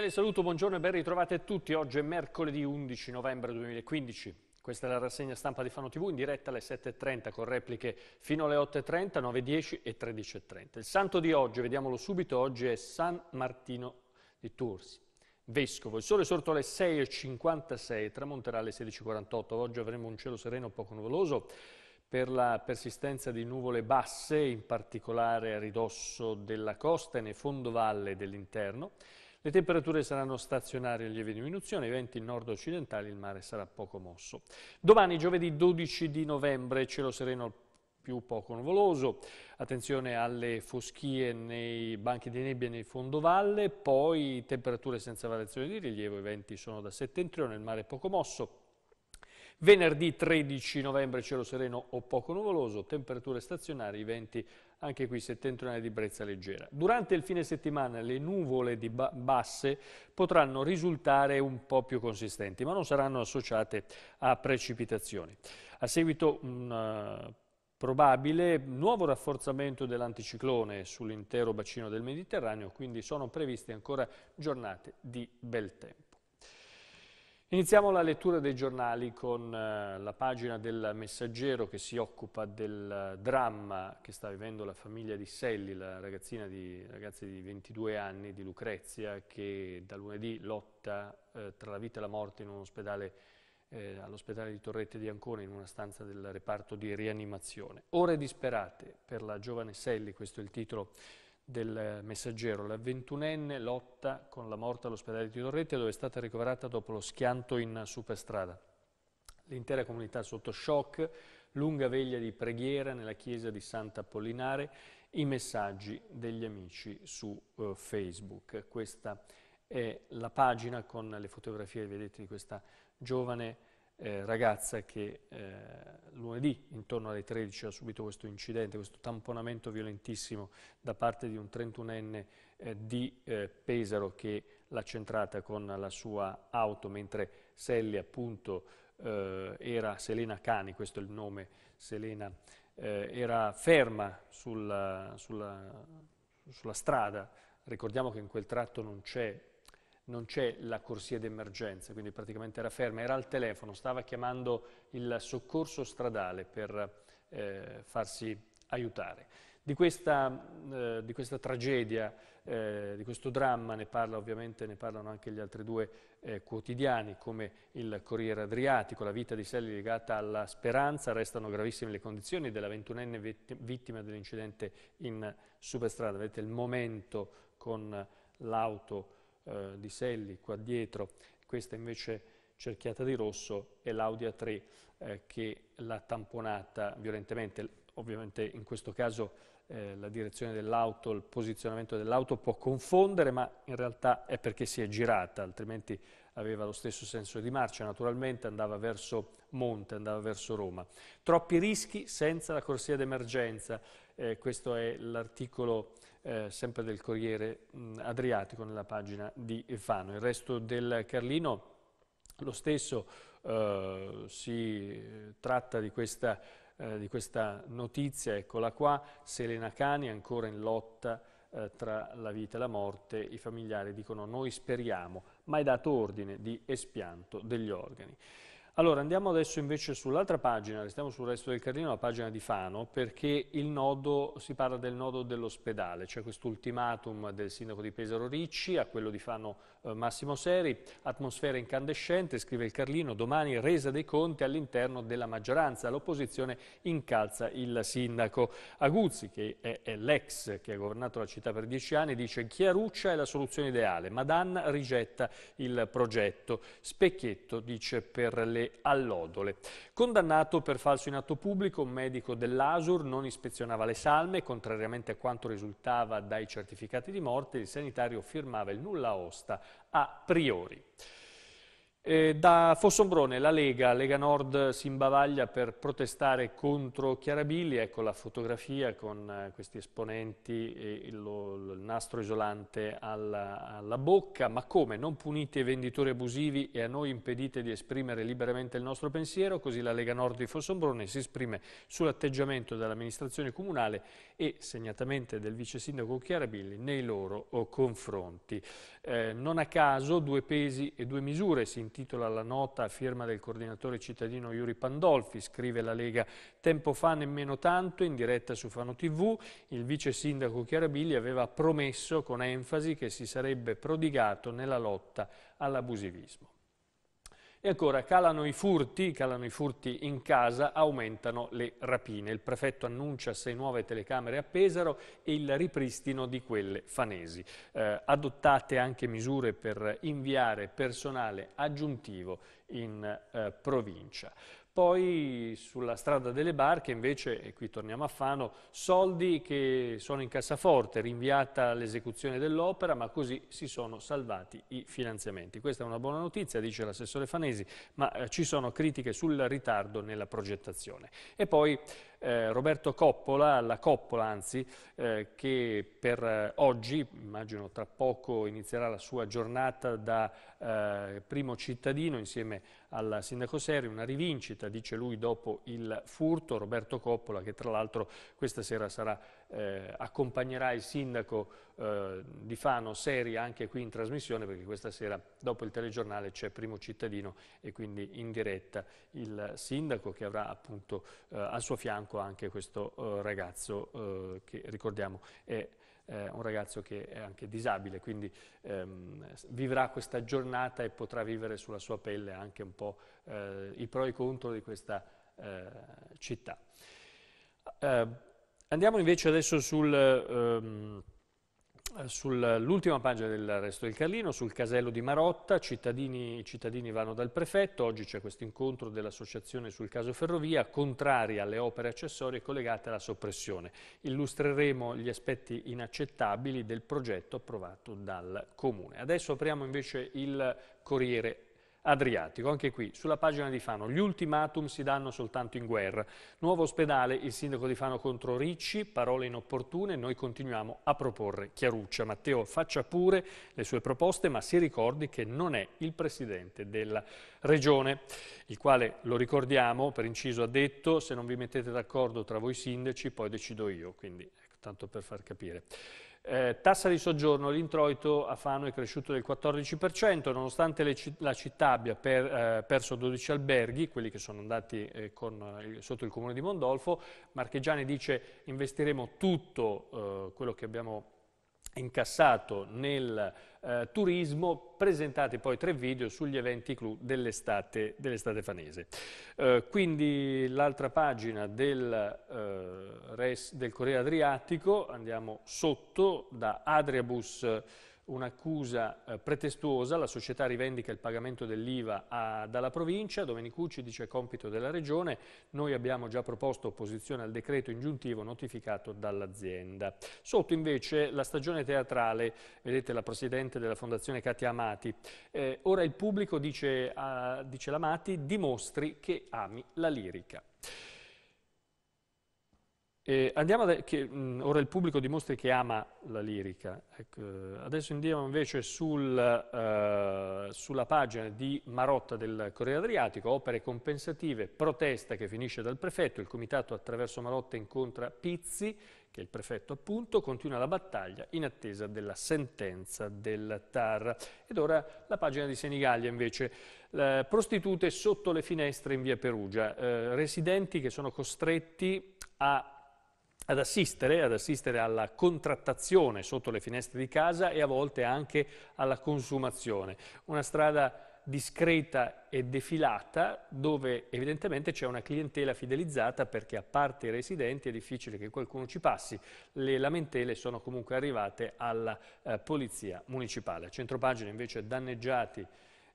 cordiale saluto, buongiorno e ben ritrovati a tutti. Oggi è mercoledì 11 novembre 2015. Questa è la rassegna stampa di Fano TV in diretta alle 7.30 con repliche fino alle 8.30, 9.10 e 13.30. Il santo di oggi, vediamolo subito, oggi è San Martino di Tours. Vescovo, il sole sorto alle 6.56, tramonterà alle 16.48. Oggi avremo un cielo sereno poco nuvoloso per la persistenza di nuvole basse, in particolare a ridosso della costa e nei fondovalle dell'interno. Le temperature saranno stazionarie a lieve diminuzione, i venti nord-occidentali, il mare sarà poco mosso. Domani, giovedì 12 di novembre, cielo sereno più poco nuvoloso, attenzione alle foschie nei banchi di nebbia e nei fondovalle, poi temperature senza variazione di rilievo, i venti sono da settentrione, il mare è poco mosso, Venerdì 13 novembre cielo sereno o poco nuvoloso, temperature stazionarie venti anche qui settentrionale di brezza leggera. Durante il fine settimana le nuvole ba basse potranno risultare un po' più consistenti, ma non saranno associate a precipitazioni. A seguito un probabile nuovo rafforzamento dell'anticiclone sull'intero bacino del Mediterraneo, quindi sono previste ancora giornate di bel tempo. Iniziamo la lettura dei giornali con eh, la pagina del messaggero che si occupa del eh, dramma che sta vivendo la famiglia di Selli, la ragazzina di, ragazza di 22 anni di Lucrezia che da lunedì lotta eh, tra la vita e la morte eh, all'ospedale di Torrette di Ancona in una stanza del reparto di rianimazione. Ore disperate per la giovane Selli, questo è il titolo del messaggero, la ventunenne lotta con la morte all'ospedale di Torrette dove è stata ricoverata dopo lo schianto in superstrada. L'intera comunità sotto shock, lunga veglia di preghiera nella chiesa di Sant'Apollinare, i messaggi degli amici su uh, Facebook. Questa è la pagina con le fotografie, vedete, di questa giovane eh, ragazza che eh, lunedì intorno alle 13 ha subito questo incidente, questo tamponamento violentissimo da parte di un 31enne eh, di eh, Pesaro che l'ha centrata con la sua auto mentre Selli appunto eh, era Selena Cani, questo è il nome, Selena eh, era ferma sulla, sulla, sulla strada, ricordiamo che in quel tratto non c'è non c'è la corsia d'emergenza, quindi praticamente era ferma, era al telefono, stava chiamando il soccorso stradale per eh, farsi aiutare. Di questa, eh, di questa tragedia, eh, di questo dramma, ne parla ovviamente, ne parlano anche gli altri due eh, quotidiani, come il Corriere Adriatico, la vita di Selli legata alla speranza, restano gravissime le condizioni della ventunenne vittima dell'incidente in superstrada. Vedete il momento con l'auto eh, di Selli qua dietro, questa invece cerchiata di rosso e l'Audia 3 eh, che l'ha tamponata violentemente. Ovviamente in questo caso eh, la direzione dell'auto, il posizionamento dell'auto può confondere, ma in realtà è perché si è girata, altrimenti aveva lo stesso senso di marcia, naturalmente andava verso Monte, andava verso Roma. Troppi rischi senza la corsia d'emergenza, eh, questo è l'articolo eh, sempre del Corriere mh, Adriatico, nella pagina di Fano. Il resto del Carlino, lo stesso, eh, si eh, tratta di questa, eh, di questa, notizia, eccola qua, Selena Cani ancora in lotta eh, tra la vita e la morte, i familiari dicono noi speriamo, ma è dato ordine di espianto degli organi. Allora andiamo adesso invece sull'altra pagina, restiamo sul resto del Carlino, la pagina di Fano, perché nodo, si parla del nodo dell'ospedale, c'è cioè quest'ultimatum del sindaco di Pesaro Ricci a quello di Fano eh, Massimo Seri, atmosfera incandescente, scrive il Carlino, domani resa dei conti all'interno della maggioranza, l'opposizione incalza il sindaco. Aguzzi, che è, è l'ex che ha governato la città per dieci anni, dice Chiaruccia è la soluzione ideale, Madan rigetta il progetto, Specchietto dice per le allodole. Condannato per falso in atto pubblico, un medico dell'Asur non ispezionava le salme, contrariamente a quanto risultava dai certificati di morte, il sanitario firmava il nulla osta a priori. Eh, da Fossombrone la Lega, Lega Nord si imbavaglia per protestare contro Chiarabilli, ecco la fotografia con eh, questi esponenti e il, il nastro isolante alla, alla, bocca, ma come? Non punite i venditori abusivi e a noi impedite di esprimere liberamente il nostro pensiero, così la Lega Nord di Fossombrone si esprime sull'atteggiamento dell'amministrazione comunale e segnatamente del vice sindaco Chiarabilli nei loro oh, confronti. Eh, non a caso due pesi e due misure si intitola titola la nota a firma del coordinatore cittadino Iuri Pandolfi, scrive la Lega tempo fa nemmeno tanto, in diretta su Fano TV, il vice sindaco Chiarabilli aveva promesso con enfasi che si sarebbe prodigato nella lotta all'abusivismo. E ancora, calano i furti, calano i furti in casa, aumentano le rapine. Il prefetto annuncia sei nuove telecamere a Pesaro e il ripristino di quelle fanesi. Eh, adottate anche misure per inviare personale aggiuntivo in eh, provincia. Poi sulla strada delle barche invece, e qui torniamo a Fano, soldi che sono in cassaforte, rinviata l'esecuzione dell'opera, ma così si sono salvati i finanziamenti. Questa è una buona notizia, dice l'assessore Fanesi, ma eh, ci sono critiche sul ritardo nella progettazione. E poi eh, Roberto Coppola, la Coppola anzi, eh, che per eh, oggi, immagino tra poco, inizierà la sua giornata da eh, primo cittadino insieme al sindaco Serri, una rivincita, dice lui, dopo il furto. Roberto Coppola che tra l'altro questa sera sarà eh, accompagnerà il sindaco eh, di Fano Seri anche qui in trasmissione perché questa sera dopo il telegiornale c'è Primo Cittadino e quindi in diretta il sindaco che avrà appunto eh, al suo fianco anche questo eh, ragazzo eh, che ricordiamo è eh, un ragazzo che è anche disabile, quindi ehm, vivrà questa giornata e potrà vivere sulla sua pelle anche un po' i pro e i contro di questa città. Andiamo invece adesso sul, ehm, sull'ultima pagina del Resto del Carlino, sul casello di Marotta, cittadini, cittadini vanno dal prefetto, oggi c'è questo incontro dell'associazione sul caso Ferrovia, contraria alle opere accessorie collegate alla soppressione. Illustreremo gli aspetti inaccettabili del progetto approvato dal Comune. Adesso apriamo invece il Corriere Adriatico. Anche qui, sulla pagina di Fano, gli ultimatum si danno soltanto in guerra. Nuovo ospedale, il sindaco di Fano contro Ricci, parole inopportune, noi continuiamo a proporre Chiaruccia. Matteo faccia pure le sue proposte, ma si ricordi che non è il presidente della regione, il quale, lo ricordiamo, per inciso ha detto, se non vi mettete d'accordo tra voi sindaci, poi decido io, quindi ecco, tanto per far capire. Eh, tassa di soggiorno, l'introito a Fano è cresciuto del 14%, nonostante citt la città abbia per, eh, perso 12 alberghi, quelli che sono andati eh, con, eh, sotto il comune di Mondolfo, Marchegiani dice investiremo tutto eh, quello che abbiamo incassato nel eh, turismo, presentate poi tre video sugli eventi clou dell'estate dell fanese. Eh, quindi l'altra pagina del, eh, res, del Corriere Adriatico, andiamo sotto da Adriabus un'accusa eh, pretestuosa, la società rivendica il pagamento dell'IVA dalla provincia, Domenicucci dice compito della regione, noi abbiamo già proposto opposizione al decreto ingiuntivo notificato dall'azienda. Sotto invece la stagione teatrale, vedete la presidente della fondazione Katia Amati, eh, ora il pubblico dice, ah, dice l'Amati dimostri che ami la lirica. Eh, andiamo a, che, mh, ora il pubblico dimostri che ama la lirica. Ecco, adesso andiamo invece sul, eh, sulla pagina di Marotta del Corriere Adriatico, opere compensative, protesta che finisce dal prefetto, il comitato attraverso Marotta incontra Pizzi, che è il prefetto appunto, continua la battaglia in attesa della sentenza del TAR. Ed ora la pagina di Senigallia invece, eh, prostitute sotto le finestre in via Perugia, eh, residenti che sono costretti a ad assistere, ad assistere, alla contrattazione sotto le finestre di casa e a volte anche alla consumazione. Una strada discreta e defilata dove evidentemente c'è una clientela fidelizzata perché a parte i residenti è difficile che qualcuno ci passi. Le lamentele sono comunque arrivate alla eh, polizia municipale. A centropagina invece danneggiati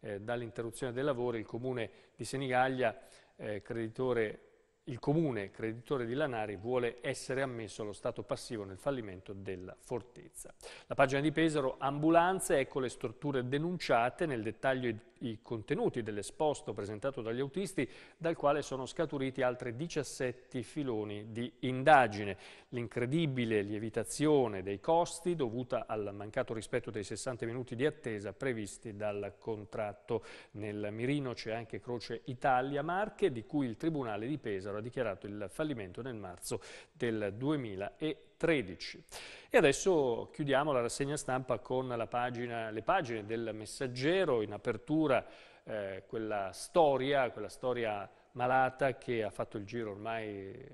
eh, dall'interruzione dei lavori il comune di Senigallia, eh, creditore il comune creditore di Lanari vuole essere ammesso allo stato passivo nel fallimento della fortezza. La pagina di Pesaro, ambulanze, ecco le strutture denunciate, nel dettaglio i contenuti dell'esposto presentato dagli autisti, dal quale sono scaturiti altri 17 filoni di indagine. L'incredibile lievitazione dei costi dovuta al mancato rispetto dei 60 minuti di attesa previsti dal contratto. Nel mirino c'è anche Croce Italia Marche, di cui il Tribunale di Pesaro Catanzaro ha dichiarato il fallimento nel marzo del 2013. E adesso chiudiamo la rassegna stampa con pagina, le pagine del Messaggero, in apertura eh, quella storia, quella storia malata che ha fatto il giro ormai eh,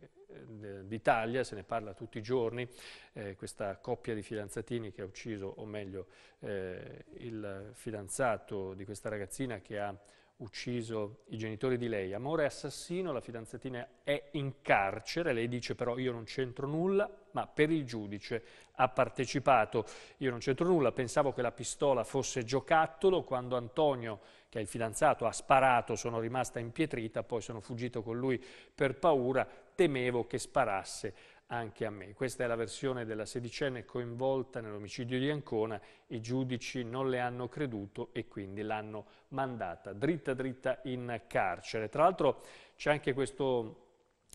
d'Italia, se ne parla tutti i giorni, eh, questa coppia di fidanzatini che ha ucciso, o meglio, eh, il fidanzato di questa ragazzina che ha ucciso i genitori di lei, amore assassino, la fidanzatina è in carcere, lei dice però io non c'entro nulla, ma per il giudice ha partecipato, io non c'entro nulla, pensavo che la pistola fosse giocattolo, quando Antonio, che è il fidanzato, ha sparato sono rimasta impietrita, poi sono fuggito con lui per paura, temevo che sparasse anche a me. Questa è la versione della sedicenne coinvolta nell'omicidio di Ancona, i giudici non le hanno creduto e quindi l'hanno mandata dritta dritta in carcere. Tra l'altro c'è anche questo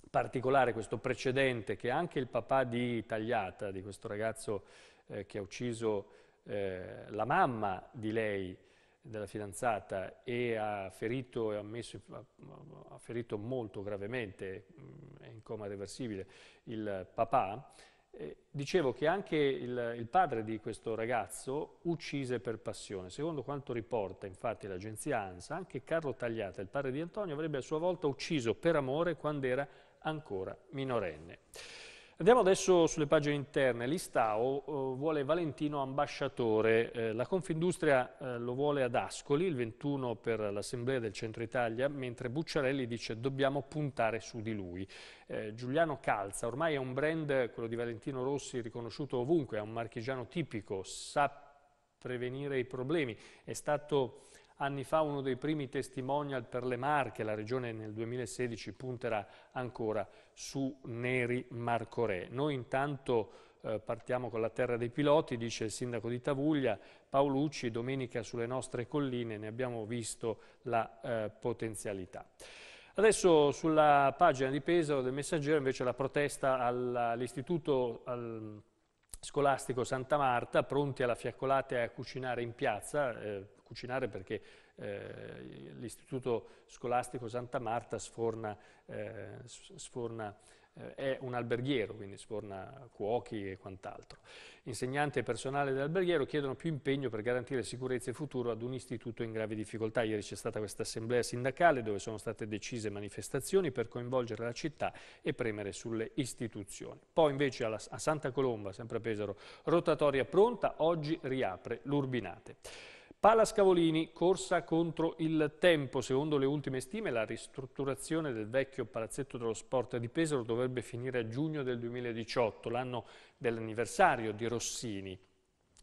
particolare, questo precedente che anche il papà di Tagliata, di questo ragazzo eh, che ha ucciso eh, la mamma di lei, della fidanzata e ha ferito, e ha messo, ha ferito molto gravemente, mm, è in coma reversibile, il papà, eh, dicevo che anche il, il, padre di questo ragazzo uccise per passione. Secondo quanto riporta infatti l'agenzia ANSA, anche Carlo Tagliata, il padre di Antonio, avrebbe a sua volta ucciso per amore quando era ancora minorenne. Andiamo adesso sulle pagine interne. L'Istao eh, vuole Valentino ambasciatore. Eh, la Confindustria eh, lo vuole ad Ascoli, il 21 per l'Assemblea del Centro Italia, mentre Bucciarelli dice dobbiamo puntare su di lui. Eh, Giuliano Calza, ormai è un brand, quello di Valentino Rossi, riconosciuto ovunque, è un marchigiano tipico, sa prevenire i problemi, è stato anni fa uno dei primi testimonial per le Marche, la regione nel 2016 punterà ancora su Neri Marcorè. Noi intanto eh, partiamo con la terra dei piloti, dice il sindaco di Tavuglia, Paolucci, domenica sulle nostre colline ne abbiamo visto la eh, potenzialità. Adesso sulla pagina di Pesaro del Messaggero invece la protesta all'istituto al scolastico Santa Marta, pronti alla fiaccolata e a cucinare in piazza, eh, cucinare perché eh, l'istituto scolastico Santa Marta sforna, eh, sforna eh, è un alberghiero, quindi sforna cuochi e quant'altro. Insegnante e personale dell'alberghiero chiedono più impegno per garantire sicurezza e futuro ad un istituto in grave difficoltà. Ieri c'è stata questa assemblea sindacale dove sono state decise manifestazioni per coinvolgere la città e premere sulle istituzioni. Poi invece alla, a Santa Colomba, sempre a Pesaro, rotatoria pronta, oggi riapre l'Urbinate. Pala Scavolini, corsa contro il tempo. Secondo le ultime stime, la ristrutturazione del vecchio palazzetto dello sport di Pesaro dovrebbe finire a giugno del 2018, l'anno dell'anniversario di Rossini.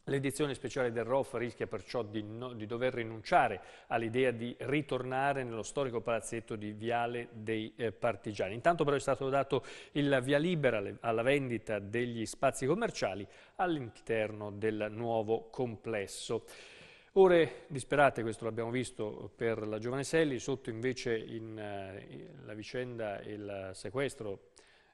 L'edizione speciale del ROF rischia perciò di, no, di dover rinunciare all'idea di ritornare nello storico palazzetto di Viale dei eh, Partigiani. Intanto però è stato dato il via libera alla vendita degli spazi commerciali all'interno del nuovo complesso. Ore disperate, questo l'abbiamo visto per la giovane Selli, sotto invece in, in, eh, la vicenda e il sequestro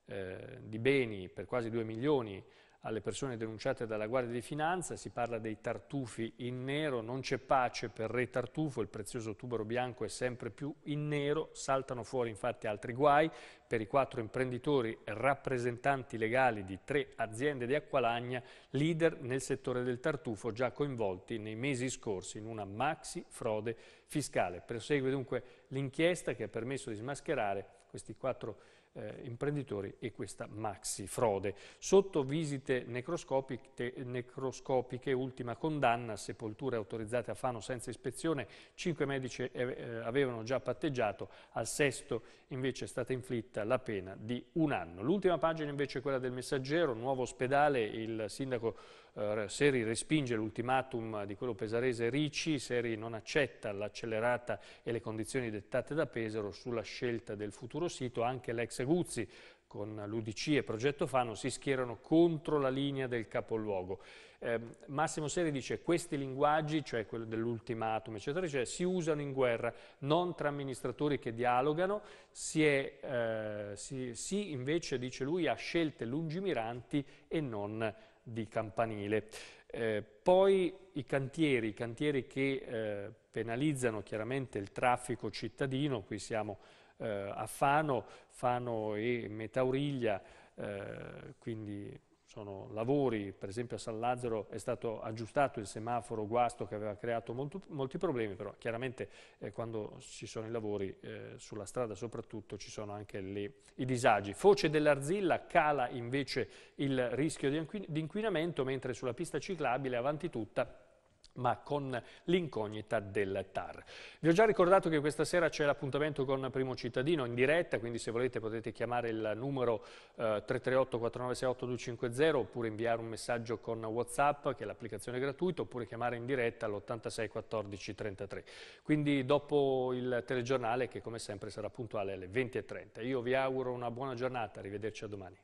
eh, di beni per quasi 2 milioni alle persone denunciate dalla Guardia di Finanza, si parla dei tartufi in nero, non c'è pace per Re Tartufo, il prezioso tubero bianco è sempre più in nero, saltano fuori infatti altri guai per i quattro imprenditori rappresentanti legali di tre aziende di Acqualagna, leader nel settore del tartufo, già coinvolti nei mesi scorsi in una maxi frode fiscale. Prosegue dunque l'inchiesta che ha permesso di smascherare questi quattro imprenditori eh, imprenditori e questa maxi frode. Sotto visite necroscopiche, necroscopiche, ultima condanna, sepolture autorizzate a Fano senza ispezione, cinque medici eh, eh, avevano già patteggiato, al sesto invece è stata inflitta la pena di un anno. L'ultima pagina invece è quella del messaggero, nuovo ospedale, il sindaco eh, Seri respinge l'ultimatum di quello pesarese Ricci, Seri non accetta l'accelerata e le condizioni dettate da Pesaro sulla scelta del futuro sito, anche l'ex Guzzi con l'Udc e Progetto Fano si schierano contro la linea del capoluogo. Eh, Massimo Seri dice che questi linguaggi, cioè quello dell'ultimatum, eccetera, eccetera, si usano in guerra, non tra amministratori che dialogano, si, è, eh, si, si invece, dice lui, a scelte lungimiranti e non di campanile. Eh, poi i cantieri, i cantieri che eh, penalizzano chiaramente il traffico cittadino, qui siamo eh, a Fano, Fano e Metauriglia, eh, quindi sono lavori, per esempio a San Lazzaro è stato aggiustato il semaforo guasto che aveva creato molto, molti problemi, però chiaramente eh, quando ci sono i lavori eh, sulla strada soprattutto ci sono anche le, i disagi. Foce dell'Arzilla cala invece il rischio di, di inquinamento, mentre sulla pista ciclabile avanti tutta ma con l'incognita del TAR. Vi ho già ricordato che questa sera c'è l'appuntamento con Primo Cittadino in diretta, quindi se volete potete chiamare il numero eh, 338 4968 250 oppure inviare un messaggio con Whatsapp, che è l'applicazione gratuita, oppure chiamare in diretta all'86 14 33. Quindi dopo il telegiornale che come sempre sarà puntuale alle 20.30. Io vi auguro una buona giornata, arrivederci a domani.